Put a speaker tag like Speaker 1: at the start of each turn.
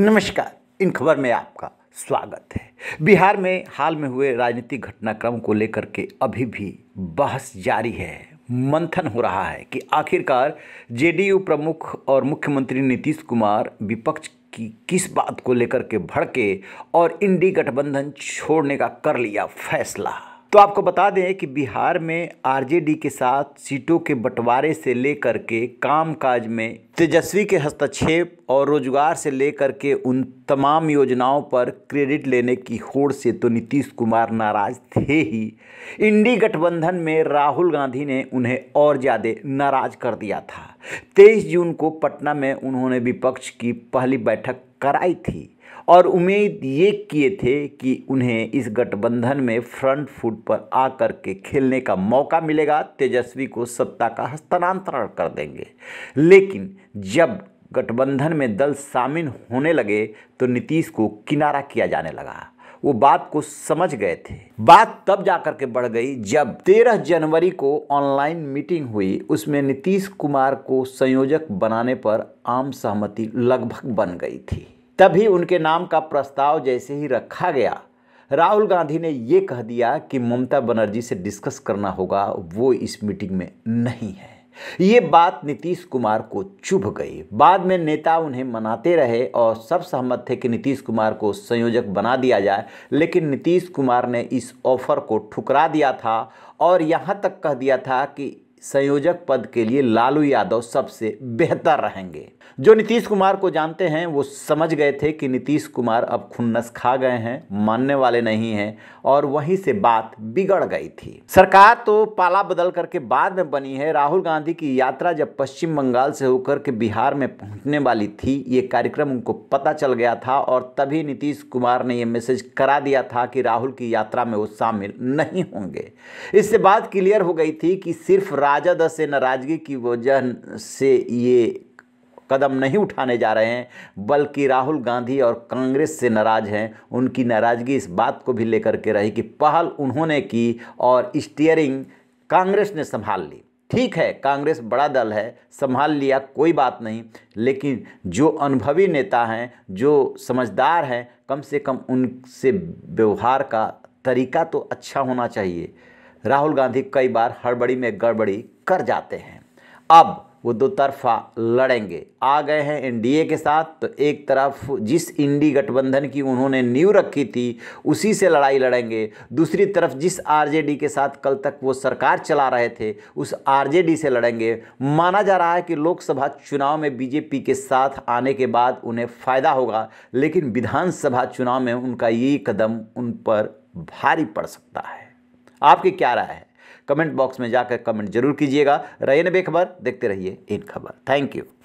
Speaker 1: नमस्कार इन खबर में आपका स्वागत है बिहार में हाल में हुए राजनीतिक घटनाक्रम को लेकर के अभी भी बहस जारी है मंथन हो रहा है कि आखिरकार जेडीयू प्रमुख और मुख्यमंत्री नीतीश कुमार विपक्ष की किस बात को लेकर के भड़के और इंडी गठबंधन छोड़ने का कर लिया फैसला तो आपको बता दें कि बिहार में आरजेडी के साथ सीटों के बंटवारे से लेकर के कामकाज में तेजस्वी के हस्तक्षेप और रोजगार से लेकर के उन तमाम योजनाओं पर क्रेडिट लेने की होड़ से तो नीतीश कुमार नाराज थे ही इंडी गठबंधन में राहुल गांधी ने उन्हें और ज़्यादा नाराज कर दिया था 23 जून को पटना में उन्होंने विपक्ष की पहली बैठक कराई थी और उम्मीद ये किए थे कि उन्हें इस गठबंधन में फ्रंट फुट पर आकर के खेलने का मौका मिलेगा तेजस्वी को सत्ता का हस्तांतरण कर देंगे लेकिन जब गठबंधन में दल शामिल होने लगे तो नीतीश को किनारा किया जाने लगा वो बात को समझ गए थे बात तब जाकर के बढ़ गई जब 13 जनवरी को ऑनलाइन मीटिंग हुई उसमें नीतीश कुमार को संयोजक बनाने पर आम सहमति लगभग बन गई थी तभी उनके नाम का प्रस्ताव जैसे ही रखा गया राहुल गांधी ने ये कह दिया कि ममता बनर्जी से डिस्कस करना होगा वो इस मीटिंग में नहीं है ये बात नीतीश कुमार को चुभ गई बाद में नेता उन्हें मनाते रहे और सब सहमत थे कि नीतीश कुमार को संयोजक बना दिया जाए लेकिन नीतीश कुमार ने इस ऑफर को ठुकरा दिया था और यहाँ तक कह दिया था कि संयोजक पद के लिए लालू यादव सबसे बेहतर रहेंगे जो नीतीश कुमार को जानते हैं वो समझ गए थे कि नीतीश कुमार अब खुन्नस खा गए हैं मानने वाले नहीं हैं और वहीं से बात बिगड़ गई थी सरकार तो पाला बदल करके बाद में बनी है राहुल गांधी की यात्रा जब पश्चिम बंगाल से होकर के बिहार में पहुंचने वाली थी ये कार्यक्रम उनको पता चल गया था और तभी नीतीश कुमार ने यह मैसेज करा दिया था कि राहुल की यात्रा में वो शामिल नहीं होंगे इससे बात क्लियर हो गई थी कि सिर्फ राजद से नाराज़गी की वजह से ये कदम नहीं उठाने जा रहे हैं बल्कि राहुल गांधी और कांग्रेस से नाराज़ हैं उनकी नाराज़गी इस बात को भी लेकर के रही कि पहल उन्होंने की और स्टीयरिंग कांग्रेस ने संभाल ली ठीक है कांग्रेस बड़ा दल है संभाल लिया कोई बात नहीं लेकिन जो अनुभवी नेता हैं जो समझदार हैं कम से कम उनसे व्यवहार का तरीका तो अच्छा होना चाहिए राहुल गांधी कई बार हड़बड़ी में गड़बड़ी कर जाते हैं अब वो दो तरफा लड़ेंगे आ गए हैं एनडीए के साथ तो एक तरफ जिस इंडी गठबंधन की उन्होंने नींव रखी थी उसी से लड़ाई लड़ेंगे दूसरी तरफ जिस आरजेडी के साथ कल तक वो सरकार चला रहे थे उस आरजेडी से लड़ेंगे माना जा रहा है कि लोकसभा चुनाव में बीजेपी के साथ आने के बाद उन्हें फ़ायदा होगा लेकिन विधानसभा चुनाव में उनका ये कदम उन पर भारी पड़ सकता है आपकी क्या राय है कमेंट बॉक्स में जाकर कमेंट जरूर कीजिएगा रहे न बेखबर देखते रहिए इन खबर थैंक यू